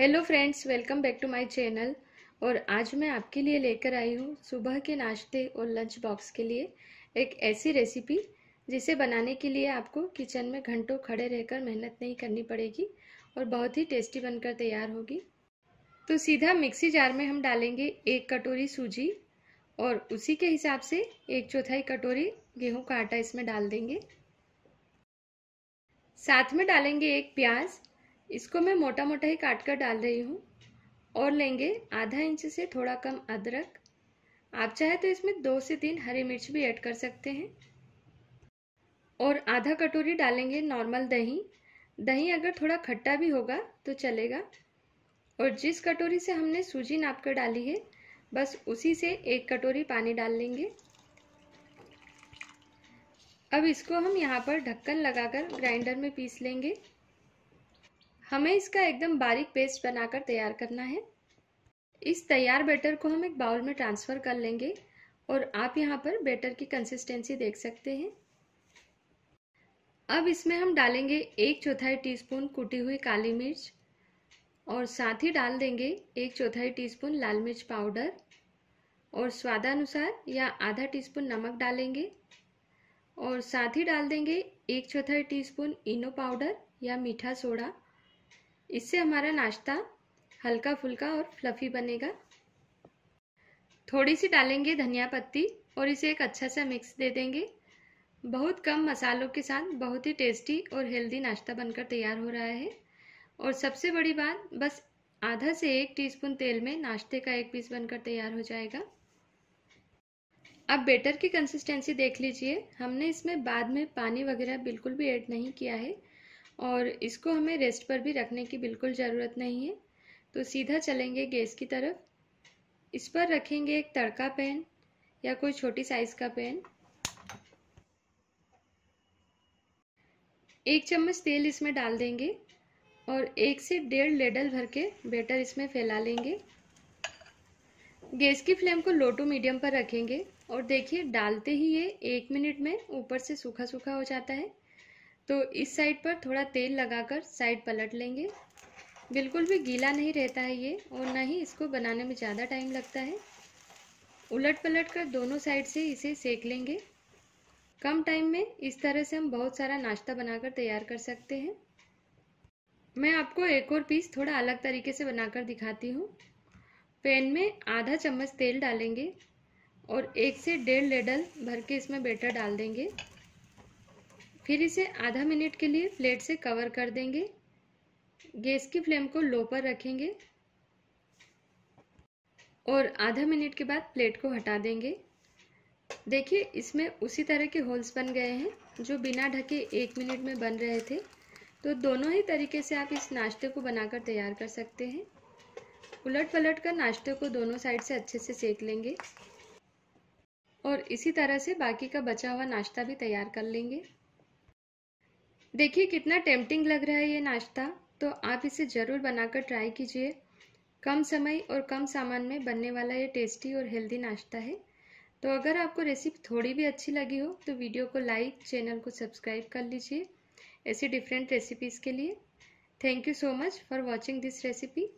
hello friends welcome back to my channel और आज मैं आपके लिए लेकर आई हूँ सुबह के नाश्ते और लंच बॉक्स के लिए एक ऐसी रेसिपी जिसे बनाने के लिए आपको किचन में घंटों खड़े रहकर मेहनत नहीं करनी पड़ेगी और बहुत ही टेस्टी बनकर तैयार होगी तो सीधा मिक्सी जार में हम डालेंगे एक कटोरी सूजी और उसी के हिसाब से एक चौथाई कटोरी गेहूँ का आटा इसमें डाल देंगे साथ में डालेंगे एक प्याज इसको मैं मोटा मोटा ही काट कर डाल रही हूँ और लेंगे आधा इंच से थोड़ा कम अदरक आप चाहे तो इसमें दो से तीन हरी मिर्च भी ऐड कर सकते हैं और आधा कटोरी डालेंगे नॉर्मल दही दही अगर थोड़ा खट्टा भी होगा तो चलेगा और जिस कटोरी से हमने सूजी नाप कर डाली है बस उसी से एक कटोरी पानी डाल लेंगे अब इसको हम यहाँ पर ढक्कन लगाकर ग्राइंडर में पीस लेंगे हमें इसका एकदम बारीक पेस्ट बनाकर तैयार करना है इस तैयार बैटर को हम एक बाउल में ट्रांसफ़र कर लेंगे और आप यहाँ पर बैटर की कंसिस्टेंसी देख सकते हैं अब इसमें हम डालेंगे एक चौथाई टीस्पून कूटी हुई काली मिर्च और साथ ही डाल देंगे एक चौथाई टीस्पून लाल मिर्च पाउडर और स्वादानुसार या आधा टीस्पून नमक डालेंगे और साथ ही डाल देंगे एक चौथाई टीस्पून इनो पाउडर या मीठा सोडा इससे हमारा नाश्ता हल्का फुल्का और फ्लफी बनेगा थोड़ी सी डालेंगे धनिया पत्ती और इसे एक अच्छा सा मिक्स दे देंगे बहुत कम मसालों के साथ बहुत ही टेस्टी और हेल्दी नाश्ता बनकर तैयार हो रहा है और सबसे बड़ी बात बस आधा से एक टीस्पून तेल में नाश्ते का एक पीस बनकर तैयार हो जाएगा अब बेटर की कंसिस्टेंसी देख लीजिए हमने इसमें बाद में पानी वगैरह बिल्कुल भी ऐड नहीं किया है और इसको हमें रेस्ट पर भी रखने की बिल्कुल ज़रूरत नहीं है तो सीधा चलेंगे गैस की तरफ इस पर रखेंगे एक तड़का पैन या कोई छोटी साइज़ का पैन एक चम्मच तेल इसमें डाल देंगे और एक से डेढ़ लेडल भर के बेटर इसमें फैला लेंगे गैस की फ्लेम को लो टू मीडियम पर रखेंगे और देखिए डालते ही ये एक मिनट में ऊपर से सूखा सूखा हो जाता है तो इस साइड पर थोड़ा तेल लगाकर साइड पलट लेंगे बिल्कुल भी गीला नहीं रहता है ये और ना ही इसको बनाने में ज़्यादा टाइम लगता है उलट पलट कर दोनों साइड से इसे सेक लेंगे कम टाइम में इस तरह से हम बहुत सारा नाश्ता बनाकर तैयार कर सकते हैं मैं आपको एक और पीस थोड़ा अलग तरीके से बनाकर दिखाती हूँ पैन में आधा चम्मच तेल डालेंगे और एक से डेढ़ लेडल भर के इसमें बेटर डाल देंगे फिर इसे आधा मिनट के लिए प्लेट से कवर कर देंगे गैस की फ्लेम को लो पर रखेंगे और आधा मिनट के बाद प्लेट को हटा देंगे देखिए इसमें उसी तरह के होल्स बन गए हैं जो बिना ढके एक मिनट में बन रहे थे तो दोनों ही तरीके से आप इस नाश्ते को बनाकर तैयार कर सकते हैं उलट पलट कर नाश्ते को दोनों साइड से अच्छे से सेक लेंगे और इसी तरह से बाकी का बचा हुआ नाश्ता भी तैयार कर लेंगे देखिए कितना टेम्पटिंग लग रहा है ये नाश्ता तो आप इसे ज़रूर बनाकर ट्राई कीजिए कम समय और कम सामान में बनने वाला ये टेस्टी और हेल्दी नाश्ता है तो अगर आपको रेसिपी थोड़ी भी अच्छी लगी हो तो वीडियो को लाइक चैनल को सब्सक्राइब कर लीजिए ऐसी डिफरेंट रेसिपीज़ के लिए thank you so much for watching this recipe